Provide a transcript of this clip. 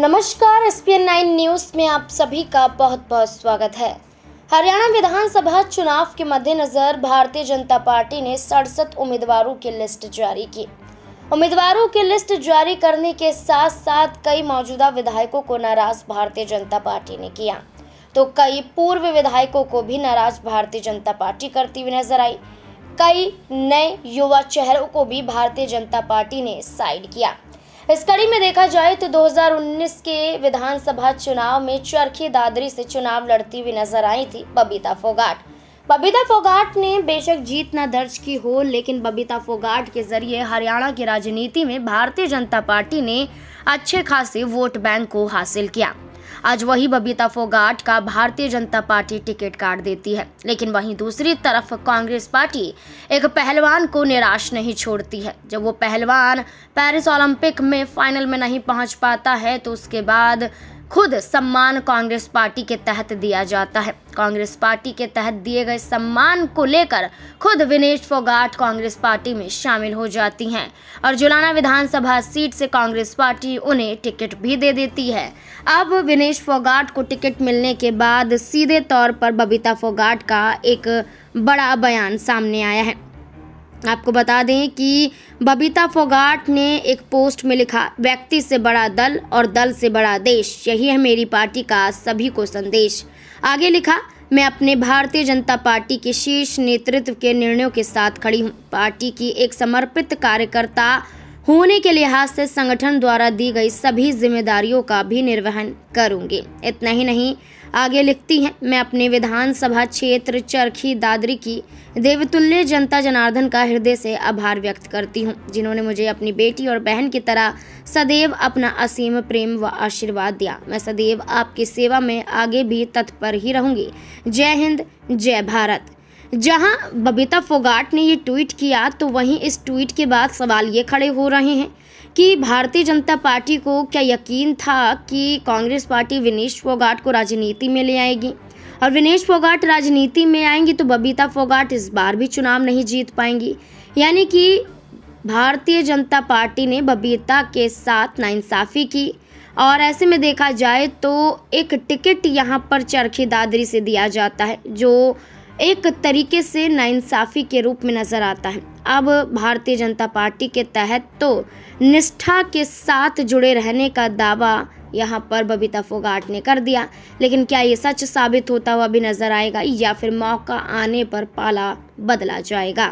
नमस्कार S P nine news में आप सभी का बहुत बहुत स्वागत है हरियाणा विधानसभा चुनाव के मद्देनजर भारतीय जनता पार्टी ने सड़सठ उम्मीदवारों की लिस्ट जारी की उम्मीदवारों की लिस्ट जारी करने के साथ साथ कई मौजूदा विधायकों को नाराज भारतीय जनता पार्टी ने किया तो कई पूर्व विधायकों को भी नाराज भारतीय जनता पार्टी करती हुई नजर आई कई नए युवा चेहरों को भी भारतीय जनता पार्टी ने साइड किया इस कड़ी में देखा जाए तो 2019 के विधानसभा चुनाव में चरखी दादरी से चुनाव लड़ती हुई नजर आई थी बबीता फोगाट बबीता फोगाट ने बेशक जीत न दर्ज की हो लेकिन बबीता फोगाट के जरिए हरियाणा की राजनीति में भारतीय जनता पार्टी ने अच्छे खासे वोट बैंक को हासिल किया आज वही बबीता फोगाट का भारतीय जनता पार्टी टिकट काट देती है लेकिन वहीं दूसरी तरफ कांग्रेस पार्टी एक पहलवान को निराश नहीं छोड़ती है जब वो पहलवान पेरिस ओलंपिक में फाइनल में नहीं पहुंच पाता है तो उसके बाद खुद सम्मान कांग्रेस पार्टी के तहत दिया जाता है कांग्रेस पार्टी के तहत दिए गए सम्मान को लेकर खुद विनेश फोगाट कांग्रेस पार्टी में शामिल हो जाती हैं और जुलाना विधानसभा सीट से कांग्रेस पार्टी उन्हें टिकट भी दे देती है अब विनेश फोगाट को टिकट मिलने के बाद सीधे तौर पर बबीता फोगाट का एक बड़ा बयान सामने आया है आपको बता दें कि बबीता फोगाट ने एक पोस्ट में लिखा व्यक्ति से बड़ा दल और दल से बड़ा देश यही है मेरी पार्टी का सभी को संदेश आगे लिखा मैं अपने भारतीय जनता पार्टी के शीर्ष नेतृत्व के निर्णयों के साथ खड़ी हूँ पार्टी की एक समर्पित कार्यकर्ता होने के लिहाज से संगठन द्वारा दी गई सभी जिम्मेदारियों का भी निर्वहन करूँगी इतना ही नहीं आगे लिखती हैं मैं अपने विधानसभा क्षेत्र चरखी दादरी की देवतुल्य जनता जनार्दन का हृदय से आभार व्यक्त करती हूँ जिन्होंने मुझे अपनी बेटी और बहन की तरह सदैव अपना असीम प्रेम व आशीर्वाद दिया मैं सदैव आपकी सेवा में आगे भी तत्पर ही रहूँगी जय हिंद जय भारत जहां बबीता फोगाट ने ये ट्वीट किया तो वहीं इस ट्वीट के बाद सवाल ये खड़े हो रहे हैं कि भारतीय जनता पार्टी को क्या यकीन था कि कांग्रेस पार्टी विनेश फोगाट को राजनीति में ले आएगी और विनेश फोगाट राजनीति में आएंगी तो बबीता फोगाट इस बार भी चुनाव नहीं जीत पाएंगी यानी कि भारतीय जनता पार्टी ने बबीता के साथ नाइंसाफ़ी की और ऐसे में देखा जाए तो एक टिकट यहाँ पर चरखी दादरी से दिया जाता है जो एक तरीके से नाइंसाफ़ी के रूप में नज़र आता है अब भारतीय जनता पार्टी के तहत तो निष्ठा के साथ जुड़े रहने का दावा यहाँ पर बबीता फोगाट ने कर दिया लेकिन क्या ये सच साबित होता हुआ भी नजर आएगा या फिर मौका आने पर पाला बदला जाएगा